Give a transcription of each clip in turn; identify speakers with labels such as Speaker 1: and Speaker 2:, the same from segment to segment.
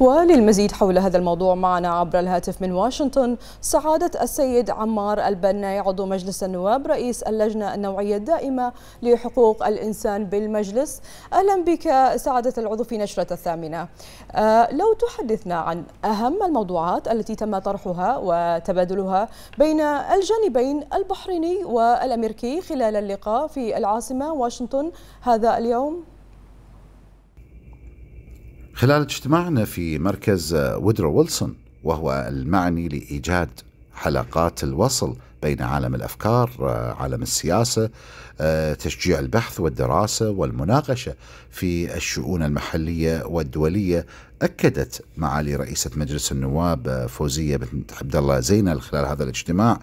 Speaker 1: وللمزيد حول هذا الموضوع معنا عبر الهاتف من واشنطن سعادة السيد عمار البناي عضو مجلس النواب رئيس اللجنة النوعية الدائمة لحقوق الإنسان بالمجلس أهلا بك سعادة العضو في نشرة الثامنة آه، لو تحدثنا عن أهم الموضوعات التي تم طرحها وتبادلها بين الجانبين البحريني والأمريكي خلال اللقاء في العاصمة واشنطن هذا اليوم
Speaker 2: خلال اجتماعنا في مركز ودرو ويلسون وهو المعني لإيجاد حلقات الوصل بين عالم الافكار، عالم السياسه، تشجيع البحث والدراسه والمناقشه في الشؤون المحليه والدوليه، اكدت معالي رئيسه مجلس النواب فوزيه بنت عبد الله زينل خلال هذا الاجتماع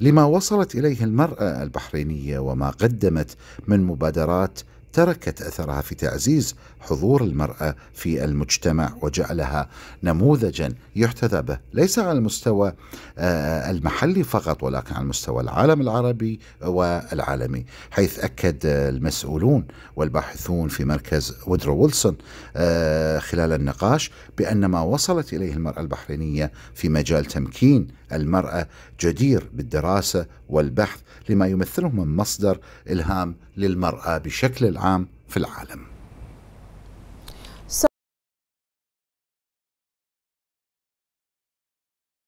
Speaker 2: لما وصلت اليه المراه البحرينيه وما قدمت من مبادرات تركت اثرها في تعزيز حضور المراه في المجتمع وجعلها نموذجا يحتذى به ليس على المستوى آه، المحلي فقط ولكن على مستوى العالم العربي والعالمي حيث اكد المسؤولون والباحثون في مركز ودرو ويلسون آه، خلال النقاش بان ما وصلت اليه المراه البحرينيه في مجال تمكين المراه جدير بالدراسه والبحث لما يمثله من مصدر الهام للمراه بشكل العام في العالم